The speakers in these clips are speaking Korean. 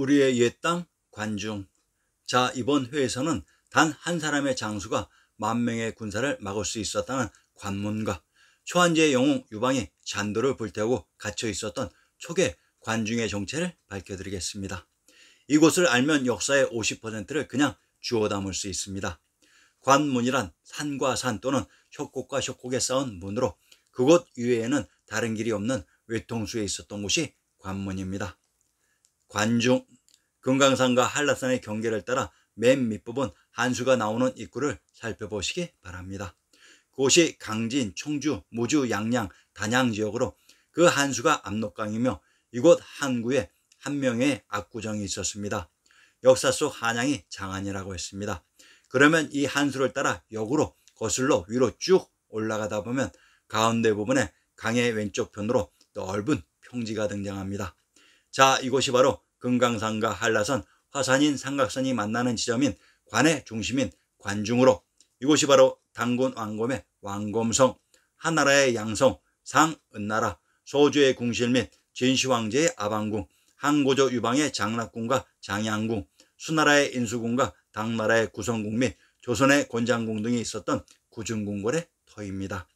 우리의 옛 땅 관중 자 이번 회에서는 단 한 사람의 장수가 만 명의 군사를 막을 수 있었다는 관문과 초한제의 영웅 유방이 잔도를 불태우고 갇혀 있었던 초계 관중의 정체를 밝혀드리겠습니다. 이곳을 알면 역사의 50%를 그냥 주워 담을 수 있습니다. 관문이란 산과 산 또는 협곡과 협곡에 쌓은 문으로 그곳 이외에는 다른 길이 없는 외통수에 있었던 곳이 관문입니다. 관중, 금강산과 한라산의 경계를 따라 맨 밑부분 한수가 나오는 입구를 살펴보시기 바랍니다. 그곳이 강진, 청주 무주, 양양, 단양 지역으로 그 한수가 압록강이며 이곳 한구에 한 명의 압구정이 있었습니다. 역사 속 한양이 장안이라고 했습니다. 그러면 이 한수를 따라 역으로 거슬러 위로 쭉 올라가다 보면 가운데 부분에 강의 왼쪽 편으로 넓은 평지가 등장합니다. 자, 이곳이 바로 금강산과 한라산, 화산인 삼각산이 만나는 지점인 관의 중심인 관중으로 이곳이 바로 당군 왕검의 왕검성, 한나라의 양성, 상은나라, 소주의 궁실 및 진시황제의 아방궁, 항고조 유방의 장락궁과 장양궁, 수나라의 인수궁과 당나라의 구성궁 및 조선의 권장궁 등이 있었던 구중궁궐의 터입니다.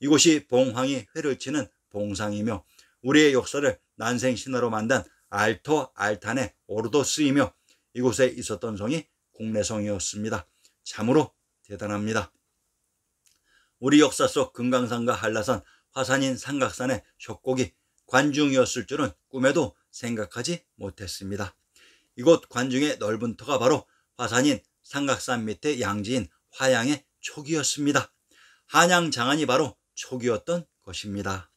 이곳이 봉황이 회를 치는 봉상이며 우리의 역사를 난생신화로 만든 알토 알탄의 오르도 스이며 이곳에 있었던 성이 국내성이었습니다. 참으로 대단합니다. 우리 역사 속 금강산과 한라산, 화산인 삼각산의 협곡이 관중이었을 줄은 꿈에도 생각하지 못했습니다. 이곳 관중의 넓은 터가 바로 화산인 삼각산 밑에 양지인 화양의 초기였습니다. 한양 장안이 바로 초기였던 것입니다.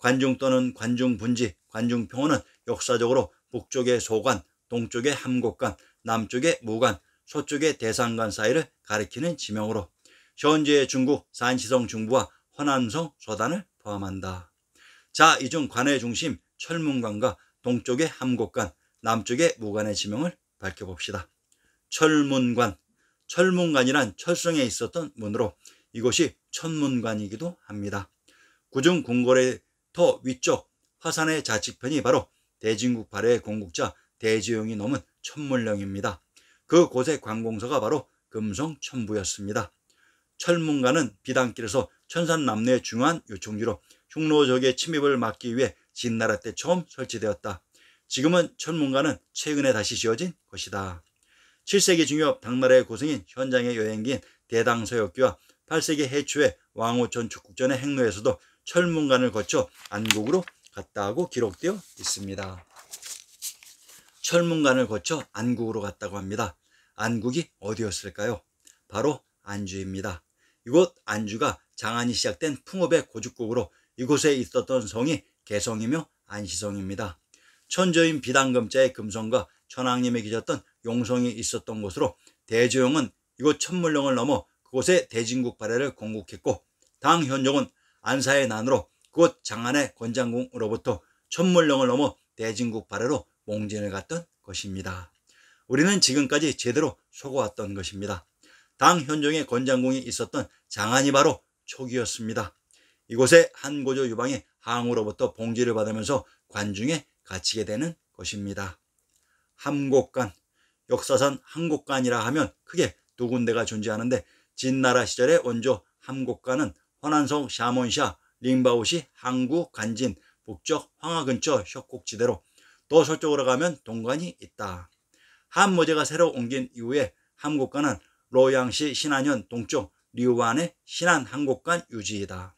관중 또는 관중분지, 관중평원은 역사적으로 북쪽의 소관, 동쪽의 함곡관, 남쪽의 무관, 서쪽의 대상관 사이를 가리키는 지명으로 현재의 중국 산시성 중부와 허남성 소단을 포함한다. 자, 이 중 관의 중심 철문관과 동쪽의 함곡관, 남쪽의 무관의 지명을 밝혀봅시다. 철문관, 철문관이란 철성에 있었던 문으로 이곳이 천문관이기도 합니다. 구중 궁궐의 더 위쪽 화산의 좌측편이 바로 대진국팔의 공국자 대지용이 넘은 천물령입니다. 그곳의 관공서가 바로 금성 천부였습니다. 철문가는 비단길에서 천산 남의 중한 요 요충지로 흉노족의 침입을 막기 위해 진나라 때 처음 설치되었다. 지금은 천문가는 최근에 다시 지어진 것이다. 7세기 중엽 당나라의 고승인 현장의 여행기인 대당서역기와 8세기 해초의 왕호천 축국전의 행로에서도 철문관을 거쳐 안국으로 갔다고 기록되어 있습니다. 철문관을 거쳐 안국으로 갔다고 합니다. 안국이 어디였을까요? 바로 안주입니다. 이곳 안주가 장안이 시작된 풍업의 고죽국으로 이곳에 있었던 성이 개성이며 안시성입니다. 천저인 비단금자의 금성과 천왕님에 계셨던 용성이 있었던 곳으로 대조영은 이곳 천물령을 넘어 그곳에 대진국 발해를 건국했고 당현종은 안사의 난으로 곧 장안의 권장궁으로부터 천물령을 넘어 대진국 발해로 몽진을 갔던 것입니다. 우리는 지금까지 제대로 속어왔던 것입니다. 당 현종의 권장궁이 있었던 장안이 바로 초기였습니다. 이곳에 한고조 유방의 항우로부터 봉지를 받으면서 관중에 갇히게 되는 것입니다. 함곡관 역사상 항곡관이라 하면 크게 두 군데가 존재하는데 진나라 시절의 원조 함곡관은 허난성 샤몬샤 링바오시 항구 간진 북쪽 황하 근처 협곡지대로 또 서쪽으로 가면 동관이 있다. 한모제가 새로 옮긴 이후에 한국간은 로양시 신안현 동쪽 리우완의 신안 한국간 유지이다.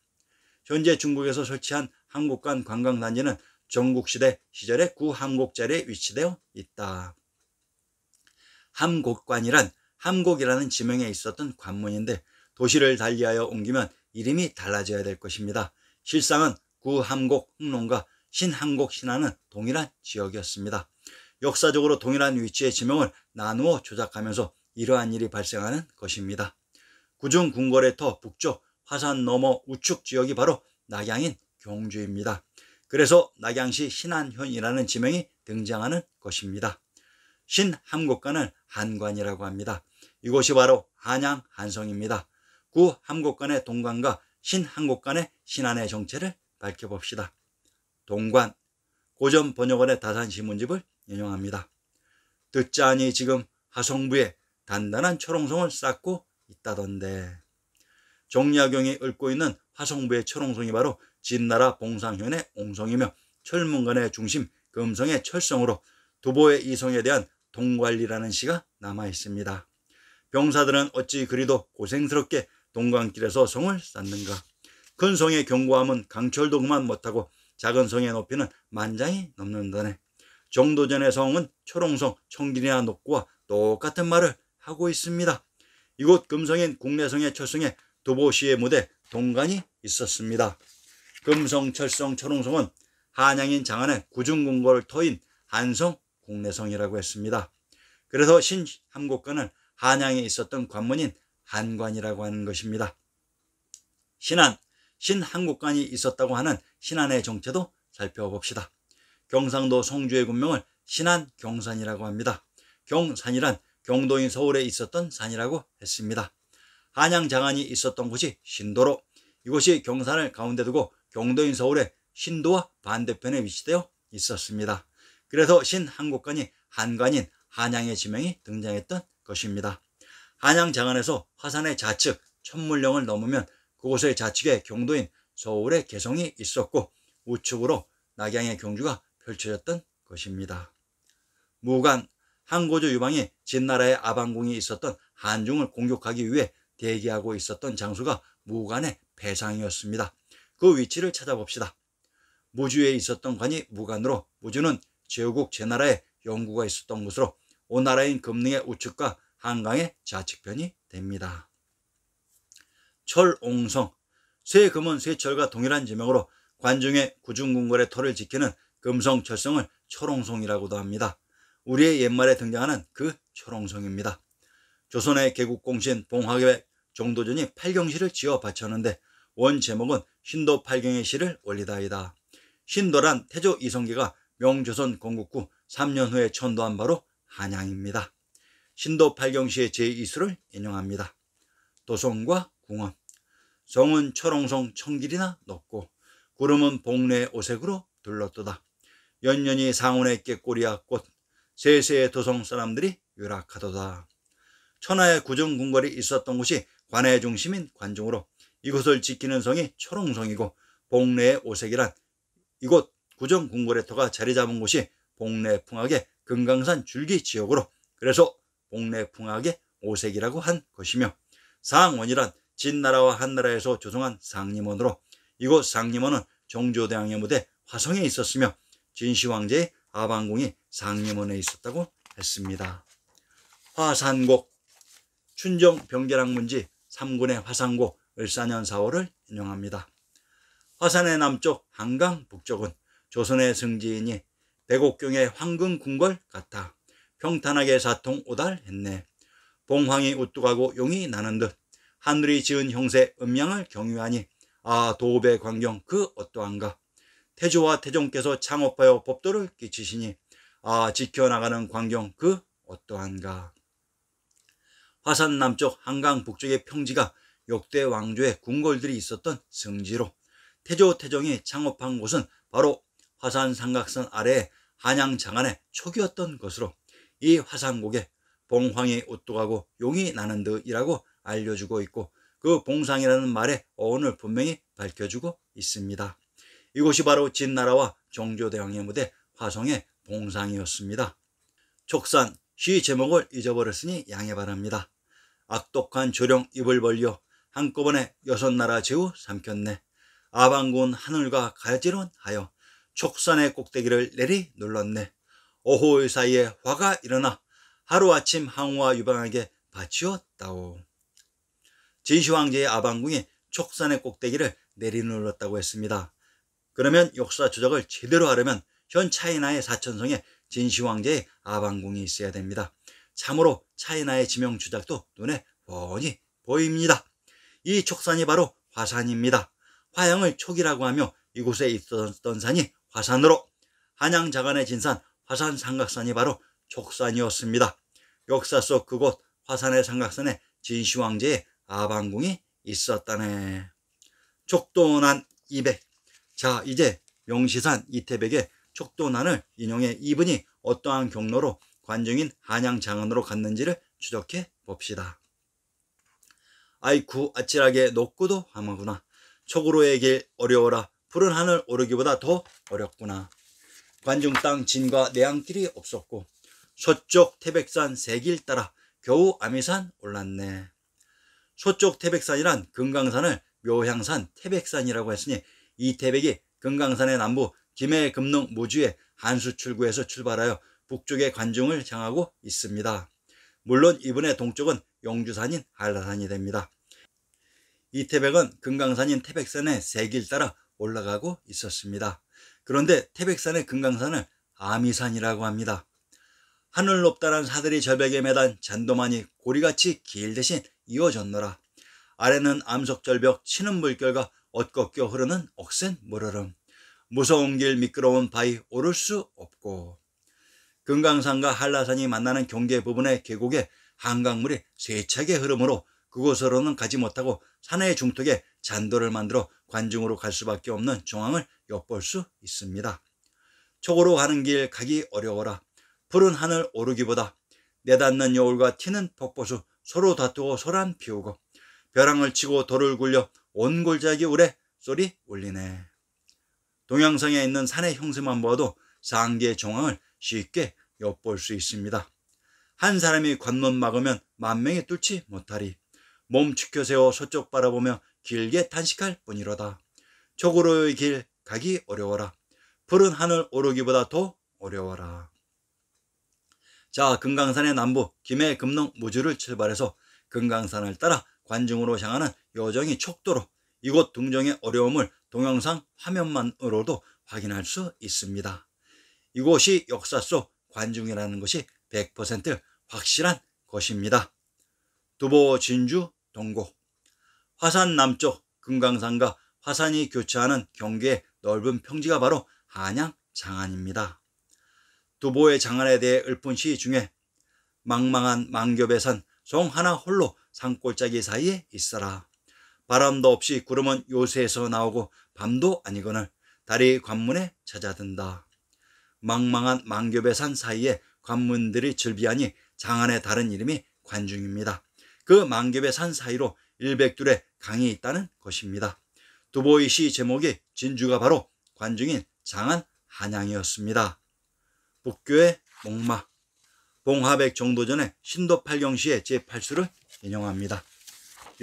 현재 중국에서 설치한 한국간 관광단지는 전국시대 시절의 구한국자리에 위치되어 있다. 함곡관이란 함곡이라는 지명에 있었던 관문인데 도시를 달리하여 옮기면 이름이 달라져야 될 것입니다. 실상은 구함곡 흥농과 신함곡 신화는 동일한 지역이었습니다. 역사적으로 동일한 위치의 지명을 나누어 조작하면서 이러한 일이 발생하는 것입니다. 구중 궁궐의터 북쪽 화산 너머 우측 지역이 바로 낙양인 경주입니다. 그래서 낙양시 신한현이라는 지명이 등장하는 것입니다. 신함곡가는 한관이라고 합니다. 이곳이 바로 한양 한성입니다. 구 한국 간의 동관과 신 한국 간의 신안의 정체를 밝혀봅시다. 동관, 고전 번역원의 다산시문집을 인용합니다. 듣자니 지금 하성부에 단단한 철옹성을 쌓고 있다던데 종약용이 읊고 있는 화성부의 철옹성이 바로 진나라 봉상현의 옹성이며 철문관의 중심 금성의 철성으로 두보의 이성에 대한 동관리라는 시가 남아 있습니다. 병사들은 어찌 그리도 고생스럽게 동강길에서 성을 쌓는가. 큰 성의 경고함은 강철도 그만 못하고 작은 성의 높이는 만장이 넘는다네. 정도전의 성은 초롱성, 청길이나 녹구와 똑같은 말을 하고 있습니다. 이곳 금성인 국내성의 철성에 두보시의 무대 동간이 있었습니다. 금성, 철성, 초롱성은 한양인 장안의 구중궁궐 터인 한성, 국내성이라고 했습니다. 그래서 신함곡관은 한양에 있었던 관문인 한관이라고 하는 것입니다. 신안, 신한국관이 있었다고 하는 신안의 정체도 살펴봅시다. 경상도 송주의 군명을 신안 경산이라고 합니다. 경산이란 경도인 서울에 있었던 산이라고 했습니다. 한양 장안이 있었던 곳이 신도로 이곳이 경산을 가운데 두고 경도인 서울의 신도와 반대편에 위치되어 있었습니다. 그래서 신한국관이 한관인 한양의 지명이 등장했던 것입니다. 한양장안에서 화산의 좌측 천물령을 넘으면 그곳의 좌측에 경도인 서울의 개성이 있었고 우측으로 낙양의 경주가 펼쳐졌던 것입니다. 무관 항고조 유방이 진나라의 아방궁이 있었던 한중을 공격하기 위해 대기하고 있었던 장소가 무관의 배상이었습니다. 그 위치를 찾아봅시다. 무주에 있었던 관이 무관으로 무주는 제후국 제나라의 영구가 있었던 곳으로 오나라인 금릉의 우측과 한강의 좌측편이 됩니다. 철옹성 쇠금은 쇠철과 동일한 지명으로 관중의 구중궁궐의 터를 지키는 금성 철성을 철옹성이라고도 합니다. 우리의 옛말에 등장하는 그 철옹성입니다. 조선의 개국공신 봉화계 정도전이 팔경시를 지어 바쳤는데 원 제목은 신도 팔경의 시를 올리다이다. 신도란 태조 이성계가 명조선 건국 후 3년 후에 천도한 바로 한양입니다. 신도 팔경시의 제2수를 인용합니다. 도성과 궁원 성은 철옹성 청길이나 높고 구름은 복례 오색으로 둘러뜨다. 연년이 상온의 깨꼬리와꽃 세세의 도성 사람들이 유락하도다. 천하의 구정 궁궐이 있었던 곳이 관의 중심인 관중으로 이곳을 지키는 성이 초롱성이고 복례의 오색이란 이곳 구정 궁궐의 터가 자리 잡은 곳이 복례 풍악의 금강산 줄기 지역으로 그래서 옥내풍악의 오색이라고 한 것이며 상원이란 진나라와 한나라에서 조성한 상림원으로 이곳 상림원은 종조대왕의 무대 화성에 있었으며 진시황제의 아방궁이 상림원에 있었다고 했습니다. 화산곡 춘정 병계랑문지 3군의 화산곡 을사년 4월을 인용합니다. 화산의 남쪽 한강 북쪽은 조선의 승지인이 백옥경의 황금 궁궐 같아 평탄하게 사통 오달했네. 봉황이 우뚝하고 용이 나는 듯 하늘이 지은 형세 음양을 경유하니 아 도읍의 광경 그 어떠한가. 태조와 태종께서 창업하여 법도를 끼치시니 아 지켜나가는 광경 그 어떠한가. 화산 남쪽 한강 북쪽의 평지가 역대 왕조의 궁궐들이 있었던 승지로 태조 태종이 창업한 곳은 바로 화산 삼각선 아래 한양 장안의 초기였던 것으로 이 화산곡에 봉황이 오뚝하고 용이 나는 듯이라고 알려주고 있고 그 봉상이라는 말의 어원을 분명히 밝혀주고 있습니다. 이곳이 바로 진나라와 정조대왕의 무대 화성의 봉상이었습니다. 촉산, 시 제목을 잊어버렸으니 양해 바랍니다. 악독한 조령 입을 벌려 한꺼번에 여섯 나라 제우 삼켰네. 아방군 하늘과 가지론 야 하여 촉산의 꼭대기를 내리 눌렀네. 오호일 사이에 화가 일어나 하루아침 항우와 유방에게 바치었다오. 제시 황제의 아방궁이 촉산의 꼭대기를 내리눌렀다고 했습니다. 그러면 역사 조작을 제대로 하려면 현 차이나의 사천성에 진시 황제의 아방궁이 있어야 됩니다. 참으로 차이나의 지명 주작도 눈에 훤히 보입니다. 이 촉산이 바로 화산입니다. 화양을 촉이라고 하며 이곳에 있었던 산이 화산으로 한양 자간의 진산 화산 삼각산이 바로 족산이었습니다. 역사 속 그곳 화산의 삼각산에 진시황제의 아방궁이 있었다네. 촉도난 200. 자 이제 명시산 이태백의 촉도난을 인용해 이분이 어떠한 경로로 관중인 한양장안으로 갔는지를 추적해 봅시다. 아이쿠 아찔하게 높고도 함마구나 촉으로의 길 어려워라. 푸른 하늘 오르기보다 더 어렵구나. 관중 땅 진과 내양길이 없었고 서쪽 태백산 세길 따라 겨우 아미산 올랐네. 서쪽 태백산이란 금강산을 묘향산 태백산이라고 했으니 이 태백이 금강산의 남부 김해 금릉무주의 한수 출구에서 출발하여 북쪽의 관중을 향하고 있습니다. 물론 이분의 동쪽은 영주산인 한라산이 됩니다. 이 태백은 금강산인 태백산의 세길 따라 올라가고 있었습니다. 그런데 태백산의 금강산을 아미산이라고 합니다. 하늘 높다란 사들이 절벽에 매단 잔도만이 고리같이 길 대신 이어졌노라. 아래는 암석절벽 치는 물결과 엇겁여 흐르는 억센 물흐름. 무서운 길 미끄러운 바위 오를 수 없고. 금강산과 한라산이 만나는 경계 부분의 계곡에 한강물이 세차게 흐름으로 그곳으로는 가지 못하고 산의 중턱에 잔도를 만들어 관중으로 갈 수밖에 없는 정황을 엿볼 수 있습니다. 초고로 가는 길 가기 어려워라. 푸른 하늘 오르기보다 내닫는 여울과 튀는 벚보수 서로 다투고 소란 피우고 벼랑을 치고 돌을 굴려 온 골짜기 울에 소리 울리네. 동양성에 있는 산의 형세만 보아도 상계의 정황을 쉽게 엿볼 수 있습니다. 한 사람이 관문 막으면 만 명이 뚫지 못하리. 몸 치켜세워 서쪽 바라보며 길게 탄식할 뿐이로다. 초으로의길 가기 어려워라. 푸른 하늘 오르기보다 더 어려워라. 자, 금강산의 남부 김해 금농 무주를 출발해서 금강산을 따라 관중으로 향하는 여정이 촉도로 이곳 둥정의 어려움을 동영상 화면만으로도 확인할 수 있습니다. 이곳이 역사 속 관중이라는 것이 100% 확실한 것입니다. 두보 진주 동고 화산 남쪽 금강산과 화산이 교차하는 경계의 넓은 평지가 바로 한양 장안입니다. 두보의 장안에 대해 읊은 시 중에 망망한 망겹의 산송 하나 홀로 산골짜기 사이에 있어라. 바람도 없이 구름은 요새에서 나오고 밤도 아니거늘 달이 관문에 찾아든다. 망망한 망겹의 산 사이에 관문들이 즐비하니 장안의 다른 이름이 관중입니다. 그 만개배 산 사이로 100둘의 강이 있다는 것입니다. 두보이 시 제목이 진주가 바로 관중인 장안 한양이었습니다. 북교의 목마 봉화백 정도전의 신도팔경시의 제8수를 인용합니다.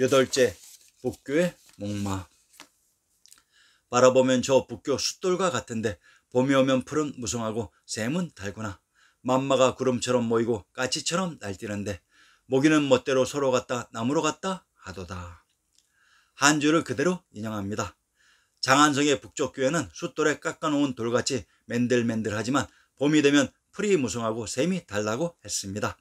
여덟째 북교의 목마 바라보면 저 북교 숫돌과 같은데 봄이 오면 풀은 무성하고 샘은 달구나 맘마가 구름처럼 모이고 까치처럼 날뛰는데 모기는 멋대로 서로 갔다 나무로 갔다 하도다. 한주를 그대로 인용합니다. 장안성의 북쪽 교회는 숫돌에 깎아놓은 돌같이 맨들맨들하지만 봄이 되면 풀이 무성하고 샘이 달라고 했습니다.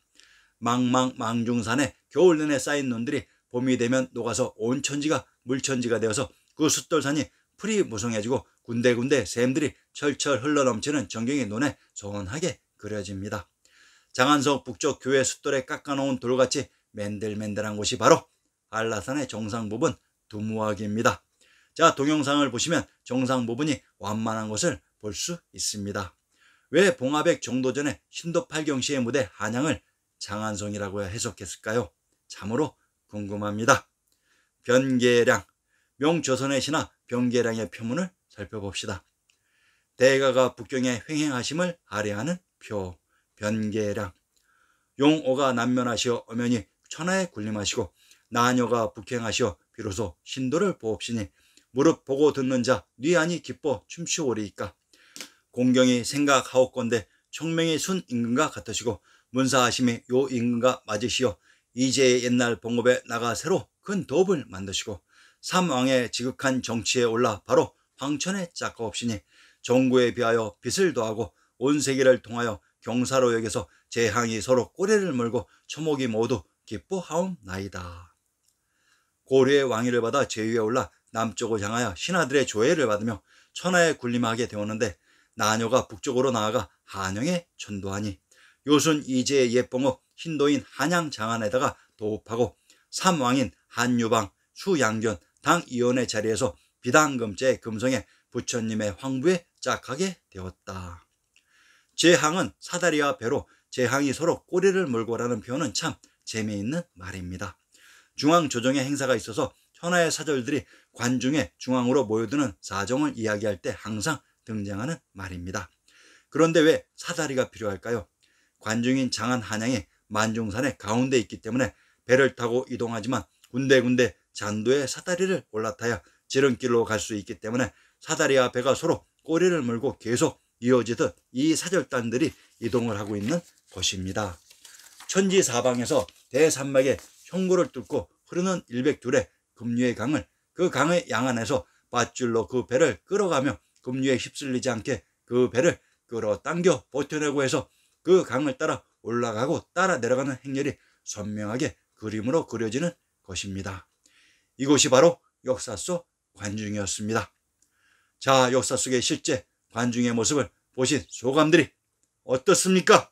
망망 망중산에 겨울 내내 쌓인 논들이 봄이 되면 녹아서 온 천지가 물천지가 되어서 그 숫돌산이 풀이 무성해지고 군데군데 샘들이 철철 흘러넘치는 전경이 눈에 소원하게 그려집니다. 장안석 북쪽 교회 숫돌에 깎아놓은 돌같이 맨들맨들한 곳이 바로 한라산의 정상 부분 두무하기입니다. 자 동영상을 보시면 정상 부분이 완만한 것을 볼 수 있습니다. 왜 봉화백 정도전에 신도팔경 시의 무대 한양을 장안성이라고 해석했을까요? 참으로 궁금합니다. 변계량 명조선의 신하 변계량의 표문을 살펴봅시다. 대가가 북경에 횡행하심을 아뢰하는 표 변계량 용오가 난면하시어 엄연히 천하에 군림하시고 나녀가 북행하시어 비로소 신도를 보옵시니 무릎 보고 듣는 자 뉘안이 기뻐 춤추오리이까 공경이 생각하옵건대 총명이 순 임금과 같으시고 문사하심이 요 임금과 맞으시어 이제 옛날 봉업에 나가 새로 큰 도읍을 만드시고 삼왕의 지극한 정치에 올라 바로 방천에 짝가 없으니 정구에 비하여 빛을 더하고 온 세계를 통하여 경사로 여기서 재항이 서로 꼬리를 물고 초목이 모두 기뻐하옵나이다. 고려의 왕위를 받아 제위에 올라 남쪽을 향하여 신하들의 조예를 받으며 천하에 군림하게 되었는데 나녀가 북쪽으로 나아가 한영에 전도하니 요순 이재의 예봉호 힌도인 한양 장안에다가 도읍하고 삼왕인 한유방 수양견 당이원의 자리에서 비당금제 금성의 부처님의 황부에 짝하게 되었다. 제항은 사다리와 배로 제항이 서로 꼬리를 물고라는 표현은 참 재미있는 말입니다. 중앙조정의 행사가 있어서 천하의 사절들이 관중의 중앙으로 모여드는 사정을 이야기할 때 항상 등장하는 말입니다. 그런데 왜 사다리가 필요할까요? 관중인 장한 한양이 만중산의 가운데 있기 때문에 배를 타고 이동하지만 군데군데 잔도의 사다리를 올라타야 지름길로 갈 수 있기 때문에 사다리와 배가 서로 꼬리를 물고 계속 이어지듯 이 사절단들이 이동을 하고 있는 곳입니다 천지 사방에서 대산막의 형구를 뚫고 흐르는 일백둘의금류의 강을 그 강의 양안에서 밧줄로 그 배를 끌어가며 금류에 휩쓸리지 않게 그 배를 끌어당겨 버텨내고 해서 그 강을 따라 올라가고 따라 내려가는 행렬이 선명하게 그림으로 그려지는 것입니다. 이곳이 바로 역사 속 관중이었습니다. 자, 역사 속의 실제 관중의 모습을 보신 소감들이 어떻습니까?